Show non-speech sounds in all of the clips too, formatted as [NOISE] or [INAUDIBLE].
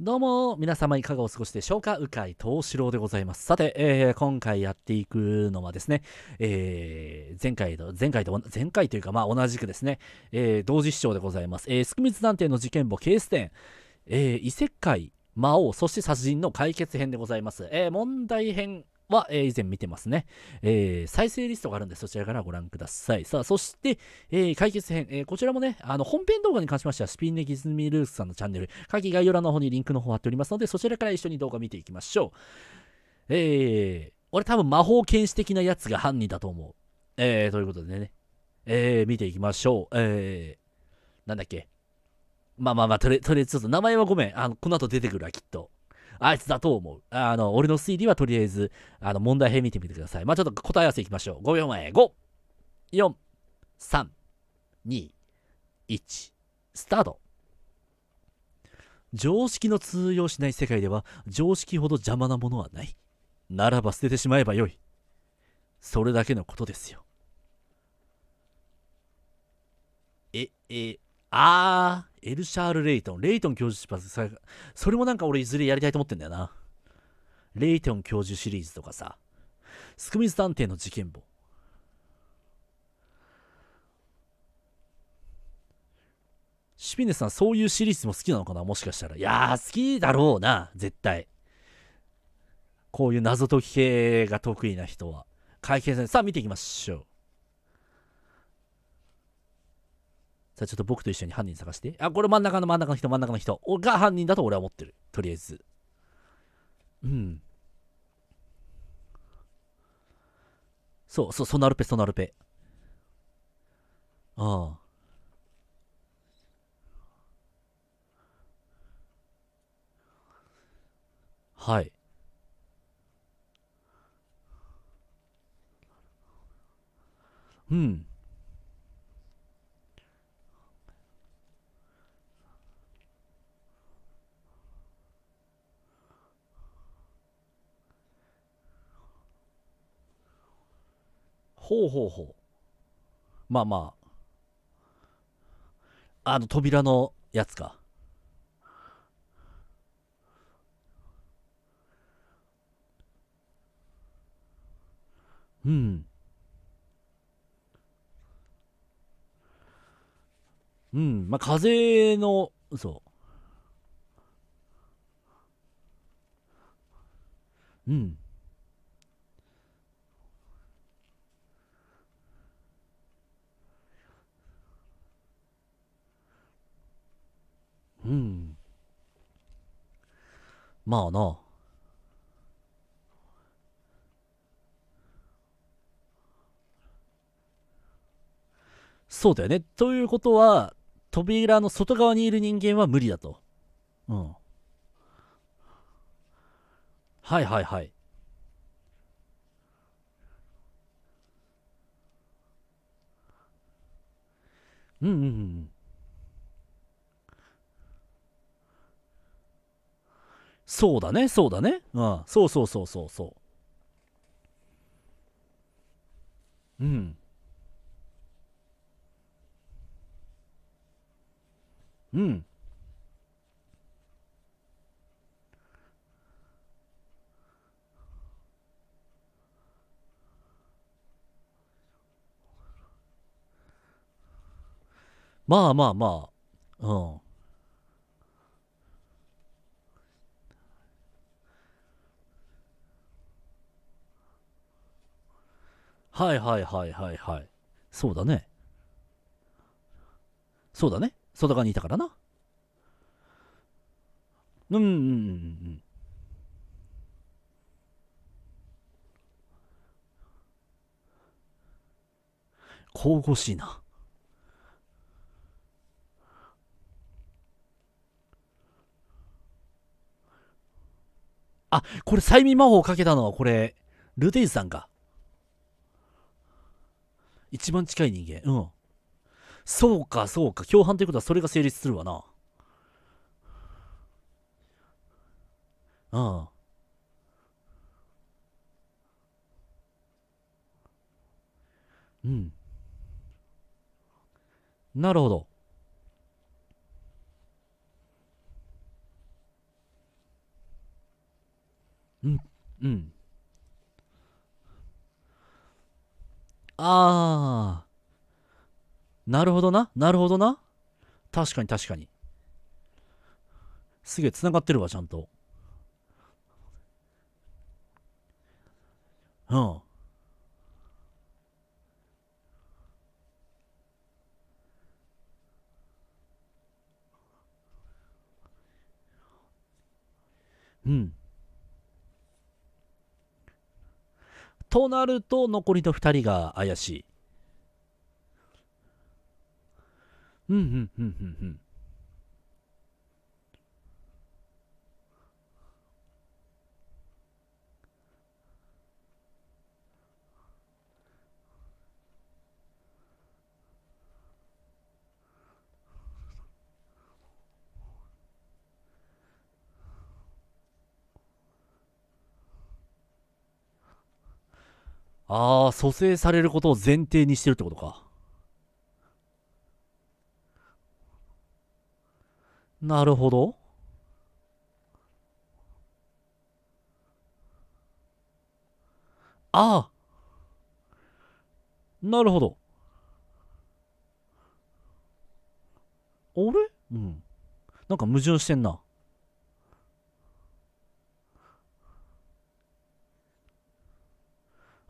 どうも、皆様いかがお過ごしでしょうか鵜飼東四郎でございます。さて、えー、今回やっていくのはですね、えー、前回と、前回と、前回というか、まあ同じくですね、えー、同時視聴でございます。えー、スクミツ探偵の事件簿ケース展、えー、異世界、魔王、そして殺人の解決編でございます。えー、問題編は、え以前見てますね、えー、再生リストがあるんで、そちらからご覧ください。さあ、そして、えー、解決編、えー、こちらもね、あの、本編動画に関しましては、スピンネギズミルースさんのチャンネル、下記概要欄の方にリンクの方貼っておりますので、そちらから一緒に動画見ていきましょう。えー、俺多分魔法剣士的なやつが犯人だと思う。えー、ということでね、えー、見ていきましょう。えー、なんだっけ。まあまあまあ、とりあえず、ちょっと名前はごめん。あの、この後出てくるわ、きっと。あいつだと思う。あの、俺の推理はとりあえず、あの、問題編見てみてください。まあ、ちょっと答え合わせいきましょう。5秒前、5、4、3、2、1、スタート。常識の通用しない世界では常識ほど邪魔なものはない。ならば捨ててしまえばよい。それだけのことですよ。え、え、あー、エルシャール・レイトン。レイトン教授失敗。それもなんか俺いずれやりたいと思ってんだよな。レイトン教授シリーズとかさ。スクミズ探偵の事件簿。シピネさん、そういうシリーズも好きなのかなもしかしたら。いやー、好きだろうな、絶対。こういう謎解き系が得意な人は。会計さん、さあ見ていきましょう。さあちょっと僕と一緒に犯人探して。あ、これ真ん中の真ん中の人、真ん中の人が犯人だと俺は思ってる。とりあえず。うん。そうそう、ソナルペ、ソナルペ。ああ。はい。うん。ほうほうほう。まあまあ。あの扉のやつか。うん。うん。まあ風の、そう。うん。うん。まあな。そうだよね。ということは、扉の外側にいる人間は無理だと。うん。はいはいはい。うんうんうんそうだね、そうだね。うん。そうそうそうそうそう。うん。うん。まあまあまあ。うん。はいはいはいはいはい。そうだね。そうだね。外側にいたからな。うんうんうんうん。神々しいな。あ、これ催眠魔法をかけたのはこれ、ルテイズさんか。一番近い人間。うん。そうか、そうか。共犯ということはそれが成立するわな。ああ。うん。なるほど。うん。うん。ああ。なるほどな。なるほどな。確かに確かに。すげえ、繋がってるわ、ちゃんと。うん。うん。となると、残りの2人が怪しい。うん、うん、うん、うん、うん。ああ、蘇生されることを前提にしてるってことか。なるほど。ああ。なるほど。あれうん。なんか矛盾してんな。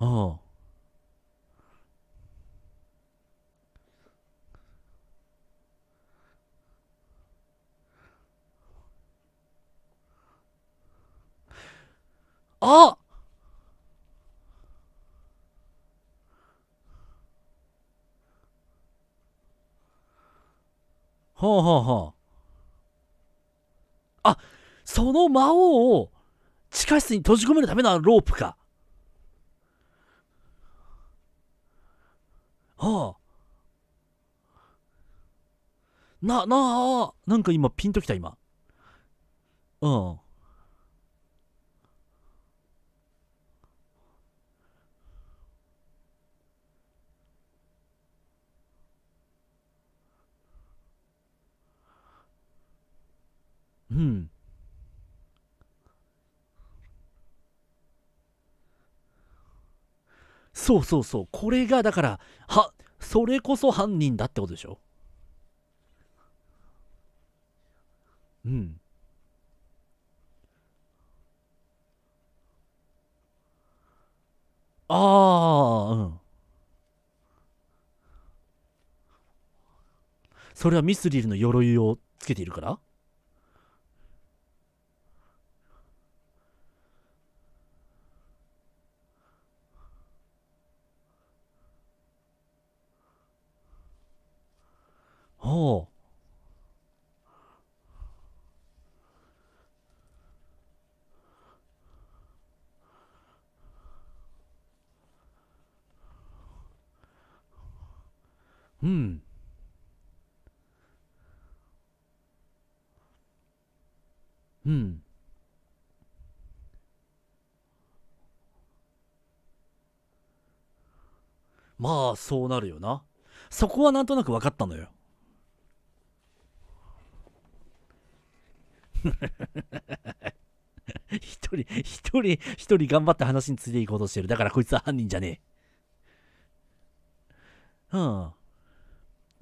うん。あほうほうほう。あ、その魔王を地下室に閉じ込めるためのロープか。はあ。な、なあ、なんか今ピンときた今。うん。うん。そうそうそう。これがだからは、それこそ犯人だってことでしょうん。ああ、うん。それはミスリルの鎧をつけているからううんうんまあそうなるよなそこはなんとなく分かったのよ [LAUGHS] 一人、一人、一人頑張って話についていこうとしてる。だからこいつは犯人じゃねえ。うん。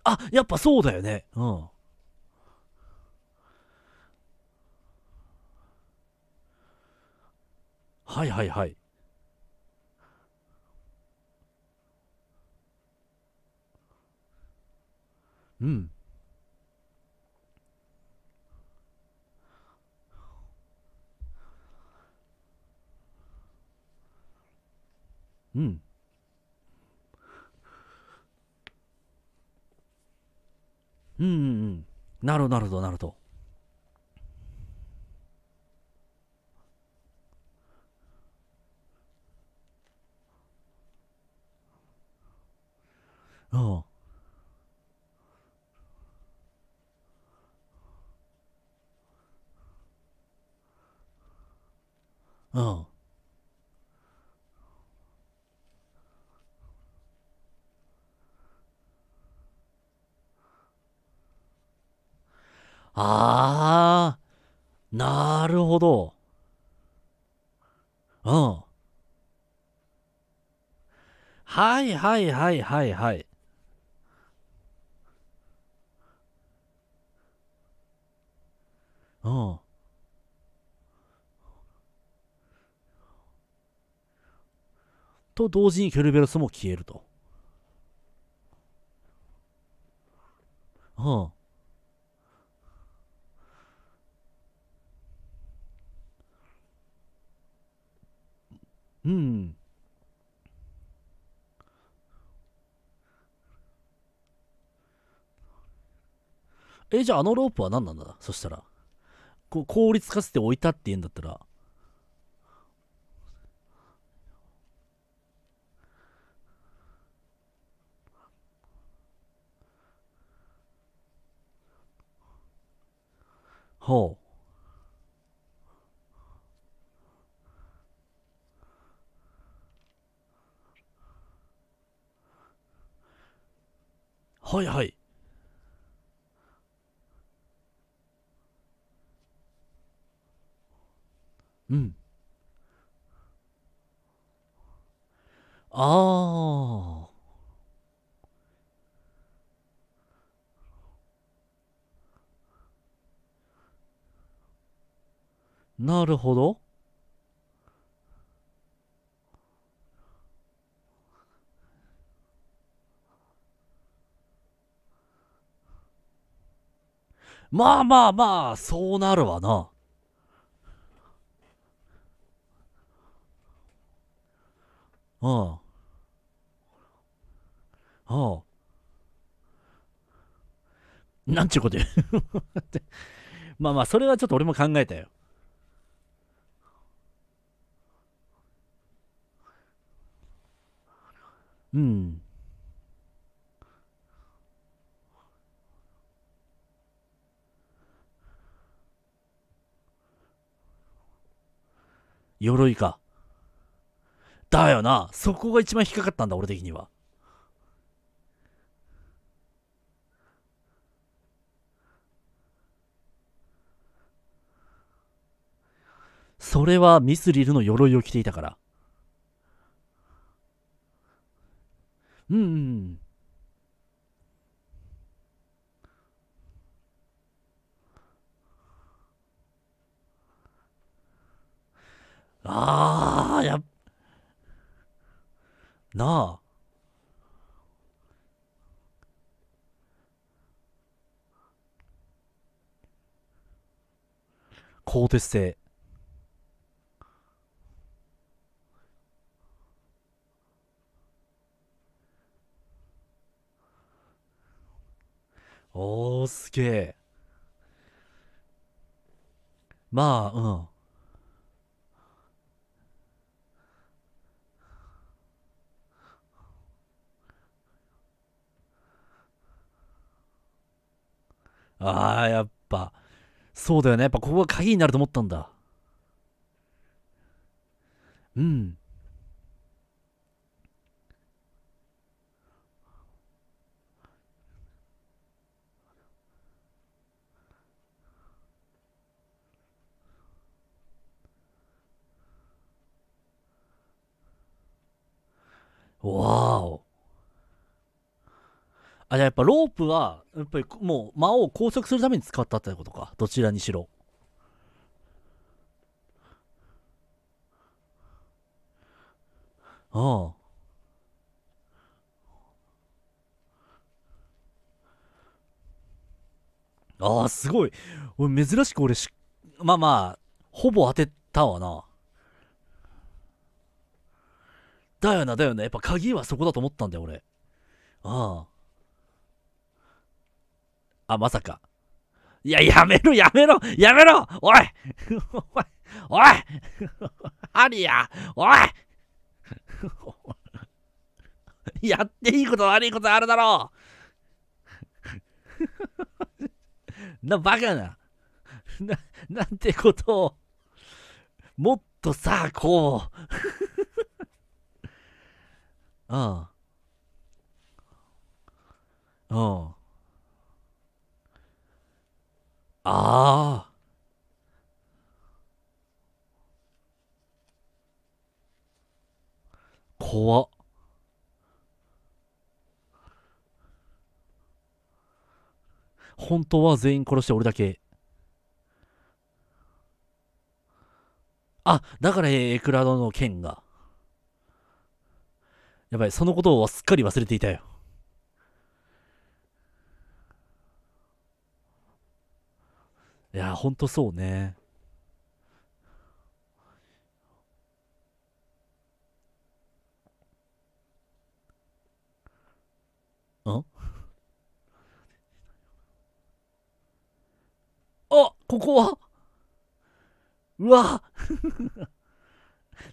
あ、やっぱそうだよね。うん。はいはいはい。うん。うん。うんうんうん。なるほど、なるほど、なるほど。うん。うん。ああ、なるほど。うん。はいはいはいはいはい。うん。と同時にケルベロスも消えると。うん。うん。え、じゃああのロープは何なんだそしたら。こう効率化しておいたって言うんだったら。ほう。はいはい。うん。ああ。なるほど。まあまあまあ、そうなるわな。うん。うん。なんちゅうこと言う [LAUGHS] まあまあ、それはちょっと俺も考えたよ。うん。鎧か。だよな。そこが一番引っかかったんだ、俺的には。それはミスリルの鎧を着ていたから。うん、うん。ああ、やっ、なあ。鋼鉄製。おー、すげえ。まあ、うん。ああ、やっぱ、そうだよね。やっぱここが鍵になると思ったんだ。うん。わお。あ、じゃあやっぱロープは、やっぱりもう魔王を拘束するために使ったってことか。どちらにしろ。ああ。ああ、すごい。俺、珍しく俺し、まあまあ、ほぼ当てたわな。だよな、だよな。やっぱ鍵はそこだと思ったんだよ、俺。ああ。あ、まさか。いや、やめろ、やめろ、やめろおい [LAUGHS] おいおいハ [LAUGHS] リアおい [LAUGHS] やっていいこと悪いことあるだろうな、バカな。な、なんてことを。もっとさ、こう。うん。うん。ああ。怖っ。本当は全員殺して俺だけ。あ、だからエクラドの剣が。やばい、そのことをすっかり忘れていたよ。いや、ほんとそうね。ん [LAUGHS] あ、ここはうわ [LAUGHS]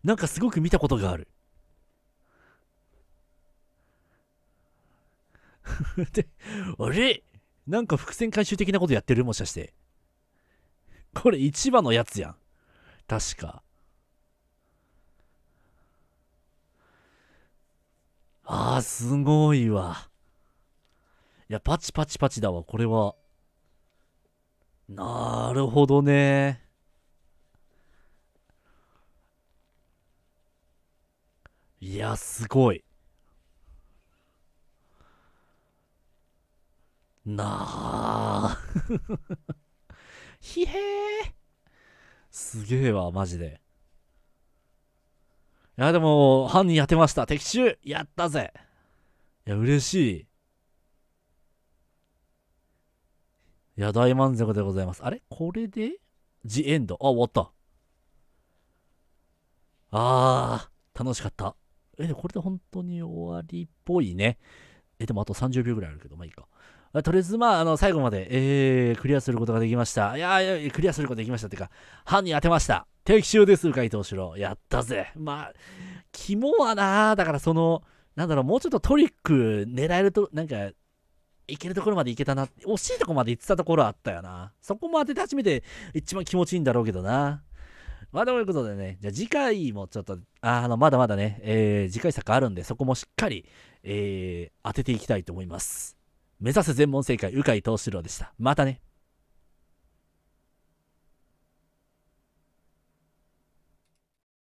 なんかすごく見たことがある。[LAUGHS] あれなんか伏線回収的なことやってるもしかして。これ市場のやつやん。確か。ああ、すごいわ。いや、パチパチパチだわ、これは。なるほどね。いや、すごい。なあ。ひへすげえわ、マジで。いや、でも、犯人やってました。的中やったぜいや、嬉しい。いや、大満足でございます。あれこれでジエンド。あ、終わった。あー、楽しかった。え、これで本当に終わりっぽいね。え、でもあと30秒ぐらいあるけど、まあいいか。とりあえず、まあ、あの、最後まで、えー、クリアすることができました。いやー、クリアすることできましたっていうか、犯人当てました。敵中です、回答しろ。やったぜ。まあ、肝はなだからその、なんだろう、もうちょっとトリック狙えると、なんか、いけるところまでいけたな。惜しいとこまで行ってたところあったよな。そこも当てて初めて一番気持ちいいんだろうけどな。まあ、ということでね、じゃあ次回もちょっと、あの、まだまだね、えー、次回作あるんで、そこもしっかり、えー、当てていきたいと思います。目指せ全問正解、鵜飼藤四郎でした。またね。